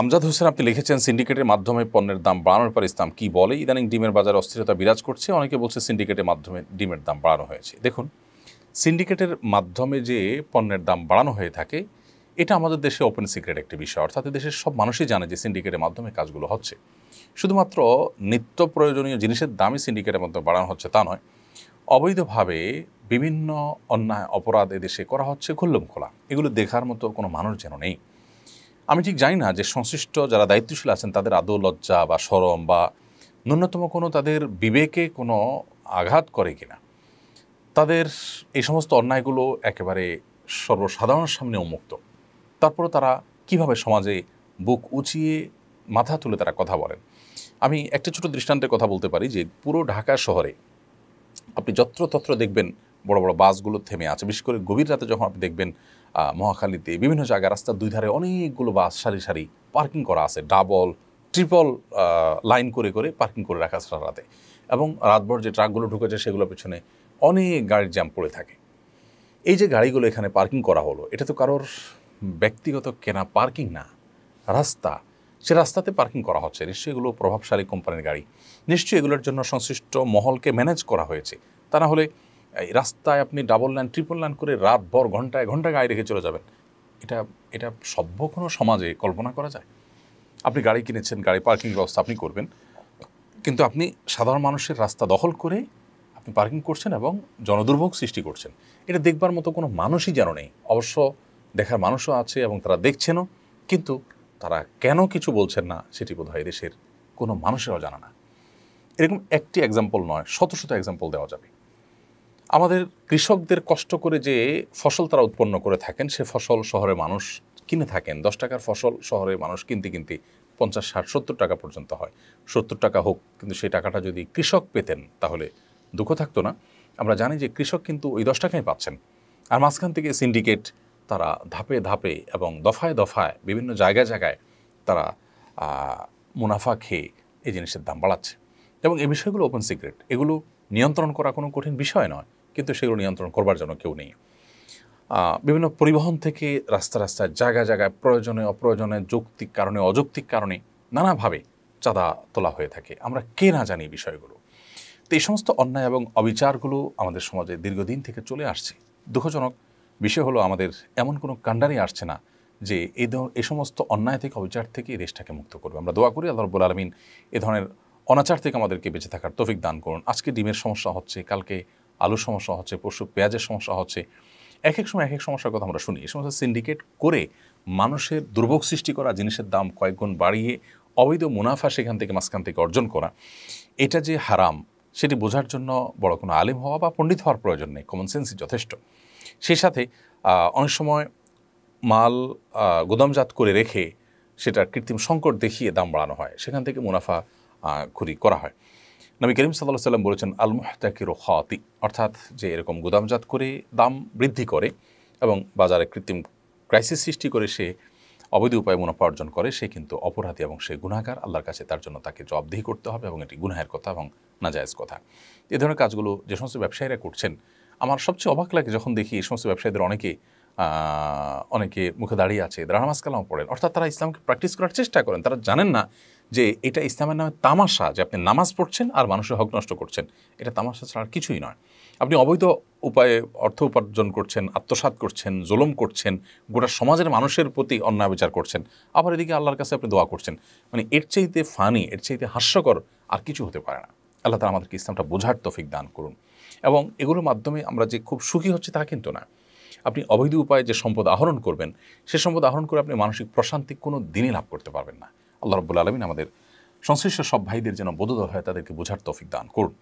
আমজাদ হোসেন আপনি লিখেছেন সিন্ডিকেটের মাধ্যমে পণ্যের দাম বাড়ানোর পর ইসলাম কি বলে ইদানিং ডিমের বাজার অস্থিরতা বিরাজ করছে অনেকে বলছে সিন্ডিকেটের মাধ্যমে ডিমের দাম বাড়ানো হয়েছে দেখুন সিন্ডিকেটের মাধ্যমে যে পণ্যের দাম বাড়ানো হয়ে থাকে এটা আমাদের দেশে ওপেন সিক্রেট একটি বিষয় অর্থাৎ দেশের সব মানুষই জানে যে সিন্ডিকেটের মাধ্যমে কাজগুলো হচ্ছে শুধুমাত্র নিত্য প্রয়োজনীয় জিনিসের দামই সিন্ডিকেটের মাধ্যমে বাড়ানো হচ্ছে তা নয় অবৈধভাবে বিভিন্ন অন্যায় অপরাধ এদেশে করা হচ্ছে খুল্লম খোলা এগুলো দেখার মতো কোনো মানুষ যেন নেই আমি ঠিক জানি না যে সংশ্লিষ্ট যারা দায়িত্বশীল আছেন তাদের আদৌ লজ্জা বা সরম বা ন্যূনতম কোনো তাদের বিবেকে কোনো আঘাত করে কিনা তাদের এই সমস্ত অন্যায়গুলো একেবারে সর্বসাধারণের সামনে উন্মুক্ত তারপরও তারা কিভাবে সমাজে বুক উঁচিয়ে মাথা তুলে তারা কথা বলেন আমি একটা ছোট দৃষ্টান্তের কথা বলতে পারি যে পুরো ঢাকা শহরে আপনি যত্রতত্র দেখবেন বড় বড় বাসগুলো থেমে আছে বিশেষ করে গভীর রাতে যখন আপনি দেখবেন মহাখালীতে বিভিন্ন জায়গায় রাস্তার দুই ধারে অনেকগুলো বাস সারি সারি পার্কিং করা আছে ডাবল ট্রিপল লাইন করে করে পার্কিং করে রাখা আছে রাতে এবং রাতভর যে ট্রাকগুলো ঢুকেছে সেগুলো পেছনে অনেক গাড়ির জ্যাম পড়ে থাকে এই যে গাড়িগুলো এখানে পার্কিং করা হলো এটা তো কারোর ব্যক্তিগত কেনা পার্কিং না রাস্তা সে রাস্তাতে পার্কিং করা হচ্ছে নিশ্চয়ই এগুলো প্রভাবশালী কোম্পানির গাড়ি নিশ্চয়ই এগুলোর জন্য সংশ্লিষ্ট মহলকে ম্যানেজ করা হয়েছে তা না হলে এই রাস্তায় আপনি ডাবল লাইন ট্রিপল লাইন করে রাত ভর ঘন্টায় ঘন্টা রেখে চলে যাবেন এটা এটা সভ্য কোনো সমাজে কল্পনা করা যায় আপনি গাড়ি কিনেছেন গাড়ি পার্কিং ব্যবস্থা আপনি করবেন কিন্তু আপনি সাধারণ মানুষের রাস্তা দখল করে আপনি পার্কিং করছেন এবং জনদুর্ভোগ সৃষ্টি করছেন এটা দেখবার মতো কোনো মানুষই যেন নেই অবশ্য দেখার মানুষও আছে এবং তারা দেখছেনও কিন্তু তারা কেন কিছু বলছেন না সেটি বোধ হয় দেশের কোনো মানুষেরও জানা না এরকম একটি এক্সাম্পল নয় শত শত এক্সাম্পল দেওয়া যাবে আমাদের কৃষকদের কষ্ট করে যে ফসল তারা উৎপন্ন করে থাকেন সে ফসল শহরে মানুষ কিনে থাকেন দশ টাকার ফসল শহরে মানুষ কিনতে কিনতে পঞ্চাশ ষাট সত্তর টাকা পর্যন্ত হয় সত্তর টাকা হোক কিন্তু সেই টাকাটা যদি কৃষক পেতেন তাহলে দুঃখ থাকতো না আমরা জানি যে কৃষক কিন্তু ওই দশ টাকাই পাচ্ছেন আর মাঝখান থেকে সিন্ডিকেট তারা ধাপে ধাপে এবং দফায় দফায় বিভিন্ন জায়গায় জায়গায় তারা মুনাফা খেয়ে এই জিনিসের দাম বাড়াচ্ছে এবং এই বিষয়গুলো ওপেন সিক্রেট এগুলো নিয়ন্ত্রণ করা কোনো কঠিন বিষয় নয় কিন্তু সেগুলো নিয়ন্ত্রণ করবার জন্য কেউ নেই বিভিন্ন পরিবহন থেকে রাস্তা রাস্তায় জায়গা জায়গায় প্রয়োজনে অপ্রয়োজনে যৌক্তিক কারণে অযৌক্তিক কারণে নানাভাবে চাঁদা তোলা হয়ে থাকে আমরা কে না জানি বিষয়গুলো তো এই সমস্ত অন্যায় এবং অবিচারগুলো আমাদের সমাজে দীর্ঘদিন থেকে চলে আসছে দুঃখজনক বিষয় হলো আমাদের এমন কোনো কাণ্ডারই আসছে না যে এই এ সমস্ত অন্যায় থেকে অবিচার থেকে এই দেশটাকে মুক্ত করবে আমরা দোয়া করি আল্লাহ রব্বুল আলমিন এ ধরনের অনাচার থেকে আমাদেরকে বেঁচে থাকার তৌফিক দান করুন আজকে ডিমের সমস্যা হচ্ছে কালকে আলুর সমস্যা হচ্ছে পশু পেঁয়াজের সমস্যা হচ্ছে এক এক সময় এক এক সমস্যার কথা আমরা শুনি এই সমস্ত সিন্ডিকেট করে মানুষের দুর্ভোগ সৃষ্টি করা জিনিসের দাম কয়েক গুণ বাড়িয়ে অবৈধ মুনাফা সেখান থেকে মাঝখান থেকে অর্জন করা এটা যে হারাম সেটি বোঝার জন্য বড় কোনো আলিম হওয়া বা পণ্ডিত হওয়ার প্রয়োজন নেই কমন সেন্সই যথেষ্ট সেই সাথে অনেক সময় মাল গোদামজাত করে রেখে সেটার কৃত্রিম সংকট দেখিয়ে দাম বাড়ানো হয় সেখান থেকে মুনাফা খুরি করা হয় নবী করিম সাল্লাহ সাল্লাম বলেছেন আল মুহতাকির খাতি অর্থাৎ যে এরকম গুদামজাত করে দাম বৃদ্ধি করে এবং বাজারে কৃত্রিম ক্রাইসিস সৃষ্টি করে সে অবৈধ উপায়ে মুনাফা অর্জন করে সে কিন্তু অপরাধী এবং সে গুণাকার আল্লাহর কাছে তার জন্য তাকে জবাবদিহি করতে হবে এবং এটি গুনাহের কথা এবং নাজায়জ কথা এ ধরনের কাজগুলো যে সমস্ত ব্যবসায়ীরা করছেন আমার সবচেয়ে অবাক লাগে যখন দেখি এই সমস্ত ব্যবসায়ীদের অনেকে অনেকে মুখে দাঁড়িয়ে আছে দ্রাহামাজ কালাম পড়েন অর্থাৎ তারা ইসলামকে প্র্যাকটিস করার চেষ্টা করেন তারা জানেন না যে এটা ইসলামের নামে তামাশা যে আপনি নামাজ পড়ছেন আর মানুষের হক নষ্ট করছেন এটা তামাশা ছাড়া কিছুই নয় আপনি অবৈধ উপায়ে অর্থ উপার্জন করছেন আত্মসাত করছেন জোলম করছেন গোটা সমাজের মানুষের প্রতি অন্যায় বিচার করছেন আবার এদিকে আল্লাহর কাছে আপনি দোয়া করছেন মানে এর চাইতে ফানি এর চাইতে হাস্যকর আর কিছু হতে পারে না আল্লাহ তালা আমাদেরকে ইসলামটা বোঝার তফিক দান করুন এবং এগুলোর মাধ্যমে আমরা যে খুব সুখী হচ্ছে তা কিন্তু না আপনি অবৈধ উপায়ে যে সম্পদ আহরণ করবেন সে সম্পদ আহরণ করে আপনি মানসিক প্রশান্তি কোনো দিনই লাভ করতে পারবেন না আল্লাহ রব্বুল আলমিন আমাদের সংশ্লিষ্ট সব ভাইদের যেন বোধোদয় হয় তাদেরকে বোঝার তৌফিক দান করুন